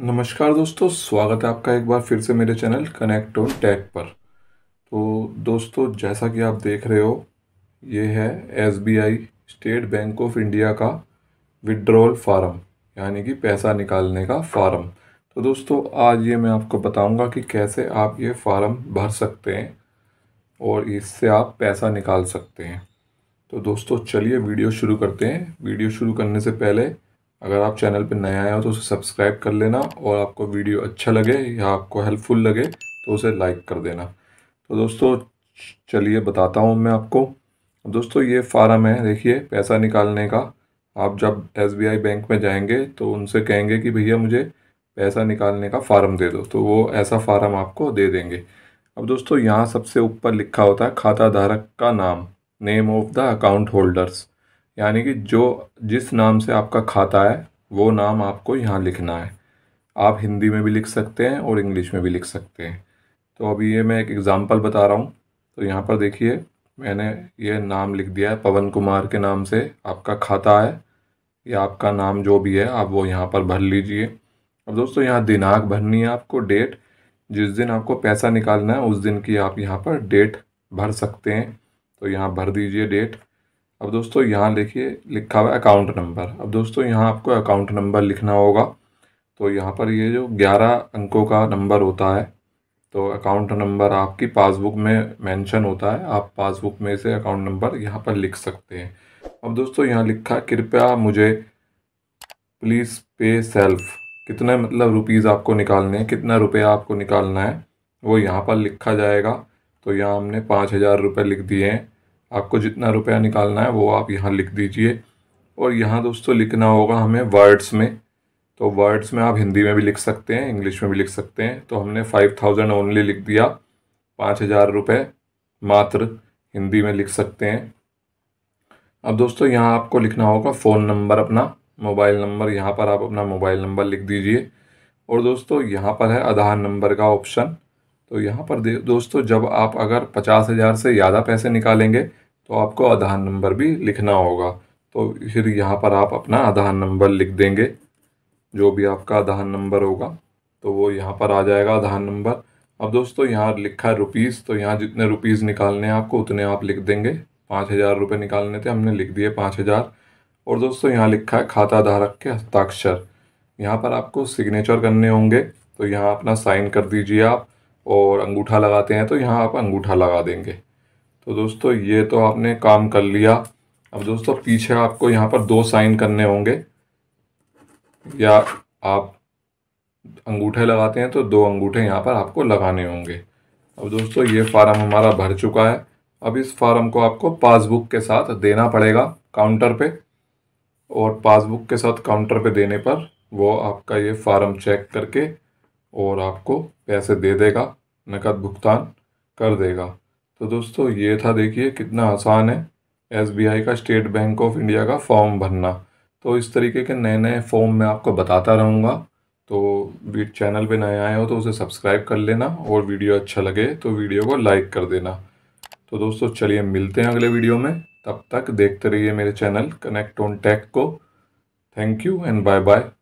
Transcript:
नमस्कार दोस्तों स्वागत है आपका एक बार फिर से मेरे चैनल कनेक्ट ऑन टैग पर तो दोस्तों जैसा कि आप देख रहे हो ये है SBI State Bank of India का विड्रॉल फार्म यानी कि पैसा निकालने का फार्म तो दोस्तों आज ये मैं आपको बताऊंगा कि कैसे आप ये फार्म भर सकते हैं और इससे आप पैसा निकाल सकते हैं तो दोस्तों चलिए वीडियो शुरू करते हैं वीडियो शुरू करने से पहले अगर आप चैनल पर नए आए हो तो उसे सब्सक्राइब कर लेना और आपको वीडियो अच्छा लगे या आपको हेल्पफुल लगे तो उसे लाइक कर देना तो दोस्तों चलिए बताता हूँ मैं आपको दोस्तों ये फार्म है देखिए पैसा निकालने का आप जब एस बैंक में जाएंगे तो उनसे कहेंगे कि भैया मुझे पैसा निकालने का फार्म दे दो तो वो ऐसा फार्म आपको दे देंगे अब दोस्तों यहाँ सबसे ऊपर लिखा होता है खाता धारक का नाम name of the account holders यानी कि जो जिस नाम से आपका खाता है वो नाम आपको यहाँ लिखना है आप हिंदी में भी लिख सकते हैं और इंग्लिश में भी लिख सकते हैं तो अभी ये मैं एक एग्ज़ाम्पल बता रहा हूँ तो यहाँ पर देखिए मैंने ये नाम लिख दिया है पवन कुमार के नाम से आपका खाता है या आपका नाम जो भी है आप वो यहाँ पर भर लीजिए अब दोस्तों यहाँ दिनांक भरनी है आपको डेट जिस दिन आपको पैसा निकालना है उस दिन की आप यहाँ पर डेट भर सकते हैं तो यहाँ भर दीजिए डेट अब दोस्तों यहाँ देखिए लिखा हुआ है अकाउंट नंबर अब दोस्तों यहाँ आपको अकाउंट नंबर लिखना होगा तो यहाँ पर ये जो ग्यारह अंकों का नंबर होता है तो अकाउंट नंबर आपकी पासबुक में मेंशन होता है आप पासबुक में से अकाउंट नंबर यहाँ पर लिख सकते हैं अब दोस्तों यहाँ लिखा कृपया मुझे प्लीज़ पे सेल्फ कितने मतलब रुपीज़ आपको निकालने हैं कितना रुपया आपको निकालना है वो यहाँ पर लिखा जाएगा तो यहाँ हमने पाँच हज़ार रुपये लिख दिए हैं आपको जितना रुपया निकालना है वो आप यहाँ लिख दीजिए और यहाँ दोस्तों लिखना होगा हमें वर्ड्स में तो वर्ड्स में आप हिंदी में भी लिख सकते हैं इंग्लिश में भी लिख सकते हैं तो हमने फाइव थाउजेंड ओनली लिख दिया पाँच हज़ार रुपये मात्र हिंदी में लिख सकते हैं अब दोस्तों यहाँ आपको लिखना होगा फ़ोन नंबर अपना मोबाइल नंबर यहाँ पर आप अपना मोबाइल नंबर लिख दीजिए और दोस्तों यहाँ पर है आधार नंबर का ऑप्शन तो यहाँ पर दोस्तों जब आप अगर पचास हज़ार से ज़्यादा पैसे निकालेंगे तो आपको आधार नंबर भी लिखना होगा तो फिर यहाँ पर आप अपना आधार नंबर लिख देंगे जो भी आपका आधार नंबर होगा तो वो यहाँ पर आ जाएगा आधार नंबर अब दोस्तों यहाँ लिखा है रुपीज़ तो यहाँ जितने रुपीज़ निकालने हैं आपको उतने आप लिख देंगे पाँच हज़ार रुपये निकालने थे हमने लिख दिए पाँच हज़ार और दोस्तों यहाँ लिखा है खाता धारक के हस्ताक्षर यहाँ पर आपको सिग्नेचर करने होंगे तो यहाँ अपना साइन कर दीजिए आप और अंगूठा लगाते हैं तो यहाँ आप अंगूठा लगा देंगे तो दोस्तों ये तो आपने काम कर लिया अब दोस्तों पीछे आपको यहाँ पर दो साइन करने होंगे या आप अंगूठे लगाते हैं तो दो अंगूठे यहाँ पर आपको लगाने होंगे अब दोस्तों ये फार्म हमारा भर चुका है अब इस फार्म को आपको पासबुक के साथ देना पड़ेगा काउंटर पे और पासबुक के साथ काउंटर पे देने पर वो आपका ये फार्म चेक करके और आपको पैसे दे देगा नकद भुगतान कर देगा तो दोस्तों ये था देखिए कितना आसान है एस का स्टेट बैंक ऑफ इंडिया का फॉर्म भरना तो इस तरीके के नए नए फॉर्म मैं आपको बताता रहूँगा तो चैनल पे नए आए हो तो उसे सब्सक्राइब कर लेना और वीडियो अच्छा लगे तो वीडियो को लाइक कर देना तो दोस्तों चलिए मिलते हैं अगले वीडियो में तब तक देखते रहिए मेरे चैनल कनेक्ट ऑन टेक को thank you and bye bye